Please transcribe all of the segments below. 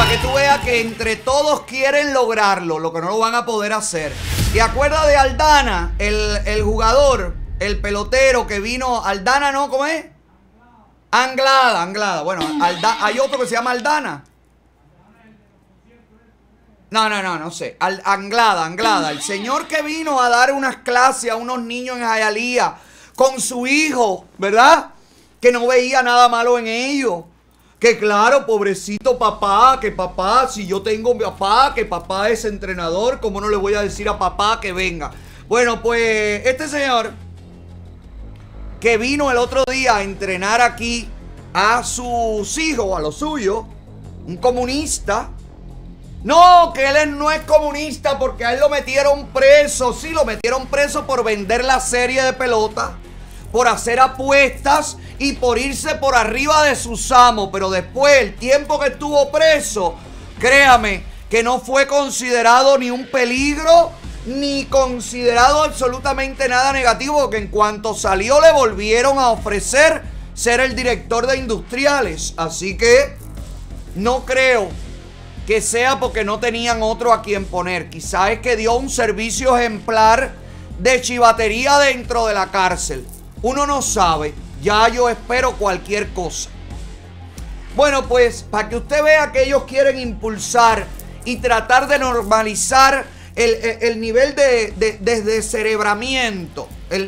para que tú veas que entre todos quieren lograrlo, lo que no lo van a poder hacer. Y acuerdas de Aldana, el, jugador, el pelotero que vino? Aldana, ¿no? ¿Cómo es? Anglada, Anglada. Bueno, hay otro que se llama Aldana. No, no, no, no sé. anglada, Anglada. El señor que vino a dar unas clases a unos niños en Jayalía con su hijo, ¿verdad? Que no veía nada malo en ellos. Que claro, pobrecito papá, que papá, si yo tengo un papá, que papá es entrenador, ¿cómo no le voy a decir a papá que venga? Bueno, pues este señor que vino el otro día a entrenar aquí a sus hijos, a lo suyo, un comunista. No, que él no es comunista porque a él lo metieron preso. Sí, lo metieron preso por vender la serie de pelota, por hacer apuestas y por irse por arriba de sus amos, pero después el tiempo que estuvo preso, créame que no fue considerado ni un peligro ni considerado absolutamente nada negativo, que en cuanto salió le volvieron a ofrecer ser el director de industriales. Así que no creo que sea porque no tenían otro a quien poner. Quizás es que dio un servicio ejemplar de chivatería dentro de la cárcel. Uno no sabe. Ya yo espero cualquier cosa. Bueno, pues para que usted vea que ellos quieren impulsar y tratar de normalizar el, nivel de, de,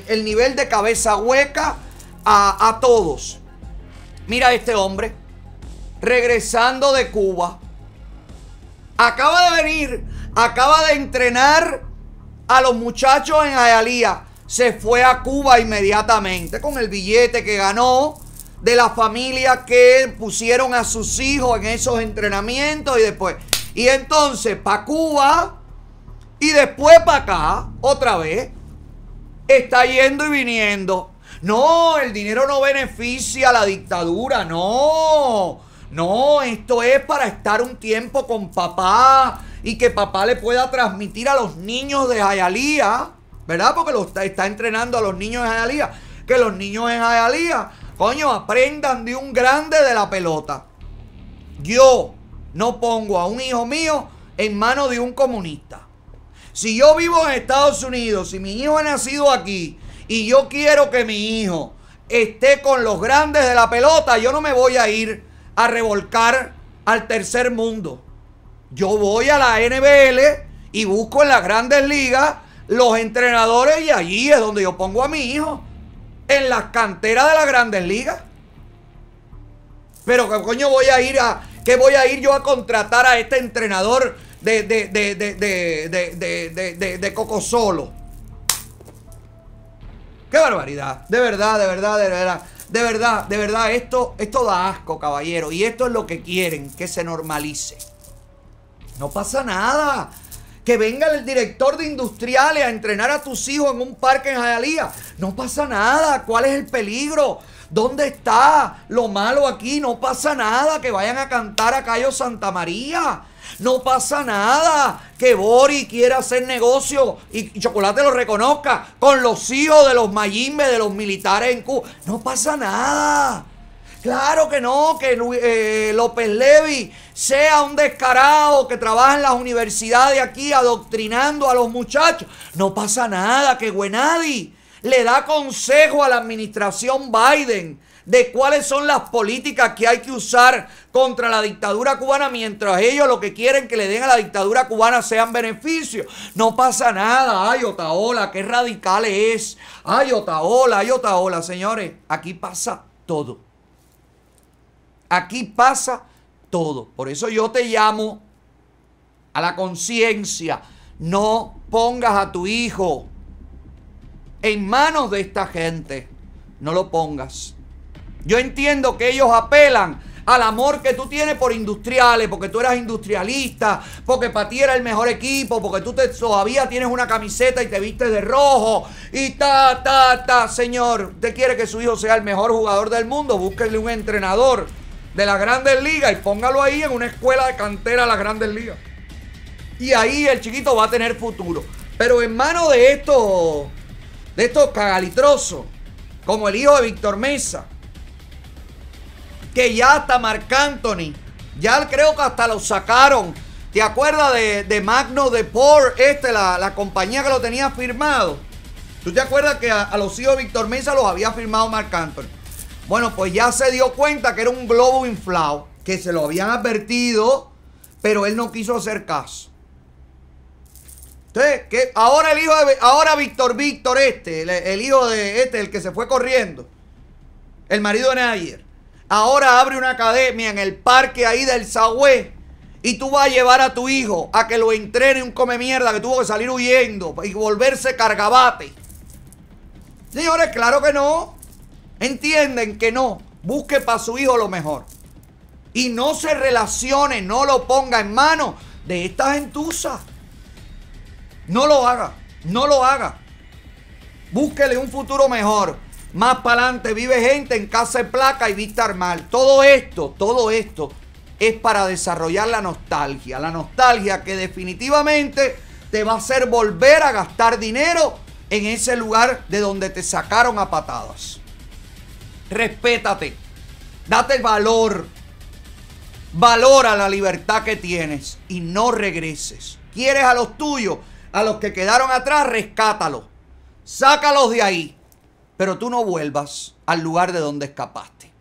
el, nivel de cabeza hueca a, a todos. Mira este hombre, regresando de Cuba, acaba de venir, acaba de entrenar a los muchachos en Ayalía se fue a Cuba inmediatamente con el billete que ganó de la familia que pusieron a sus hijos en esos entrenamientos y después. Y entonces para Cuba y después para acá, otra vez, está yendo y viniendo. No, el dinero no beneficia a la dictadura, no. No, esto es para estar un tiempo con papá y que papá le pueda transmitir a los niños de Ayalía. ¿verdad? Porque lo está, entrenando a los niños en Jalía. Que los niños en Jalía, coño, aprendan de un grande de la pelota. Yo no pongo a un hijo mío en manos de un comunista. Si yo vivo en Estados Unidos, si mi hijo ha nacido aquí y yo quiero que mi hijo esté con los grandes de la pelota, yo no me voy a ir a revolcar al tercer mundo. Yo voy a la NBL y busco en las grandes ligas los entrenadores y allí es donde yo pongo a mi hijo. En las canteras de las grandes ligas. Pero qué coño voy a ir a. que voy a ir yo a contratar a este entrenador de, de, Coco Solo? ¡Qué barbaridad! De verdad, de verdad, de verdad. De verdad, de verdad, esto, esto da asco, caballero. Y esto es lo que quieren, que se normalice. No pasa nada que venga el director de industriales a entrenar a tus hijos en un parque en Jayalía. No pasa nada. ¿Cuál es el peligro? ¿Dónde está lo malo aquí? No pasa nada. Que vayan a cantar a Cayo Santa María. No pasa nada que Bori quiera hacer negocio y Chocolate lo reconozca con los hijos de los Mayimbe, de los militares en Cuba. No pasa nada. Claro que no, que eh, López Levi sea un descarado que trabaja en las universidades aquí adoctrinando a los muchachos. No pasa nada, que Gwenadi le da consejo a la administración Biden de cuáles son las políticas que hay que usar contra la dictadura cubana mientras ellos lo que quieren que le den a la dictadura cubana sean beneficios. No pasa nada. Ay, Otaola, qué radical es. Ay, Otaola, ay, Otaola, señores. Aquí pasa todo. Aquí pasa todo. Por eso yo te llamo a la conciencia. No pongas a tu hijo en manos de esta gente. No lo pongas. Yo entiendo que ellos apelan al amor que tú tienes por industriales, porque tú eras industrialista, porque para ti era el mejor equipo, porque tú te, todavía tienes una camiseta y te vistes de rojo y ta, ta, ta, señor, usted quiere que su hijo sea el mejor jugador del mundo, búsquenle un entrenador de las grandes ligas y póngalo ahí en una escuela de cantera de las grandes ligas. Y ahí el chiquito va a tener futuro. Pero en manos de estos, de estos cagalitrosos, como el hijo de Víctor Mesa, que ya hasta Marc Anthony, ya creo que hasta lo sacaron. ¿Te acuerdas de, Magno de Por, este, la, la, compañía que lo tenía firmado? ¿Tú te acuerdas que a, a los hijos de Víctor Mesa los había firmado Marc Anthony? Bueno, pues ya se dio cuenta que era un globo inflado, que se lo habían advertido, pero él no quiso hacer caso. Entonces, que ahora el hijo de ahora Víctor Víctor este, el, hijo de este, el que se fue corriendo, el marido de Nayer, ahora abre una academia en el parque ahí del Sagüe y tú vas a llevar a tu hijo a que lo entrene un come mierda que tuvo que salir huyendo y volverse cargabate. Señores, claro que no entienden que no, busque para su hijo lo mejor. Y no se relacione, no lo ponga en manos de estas gentuza. No lo haga, no lo haga. Búsquele un futuro mejor. Más para adelante vive gente en casa de placa y vista mal. Todo esto, todo esto es para desarrollar la nostalgia. La nostalgia que definitivamente te va a hacer volver a gastar dinero en ese lugar de donde te sacaron a patadas. Respétate. Date valor. Valora la libertad que tienes y no regreses. Quieres a los tuyos, a los que quedaron atrás, rescátalos. Sácalos de ahí. Pero tú no vuelvas al lugar de donde escapaste.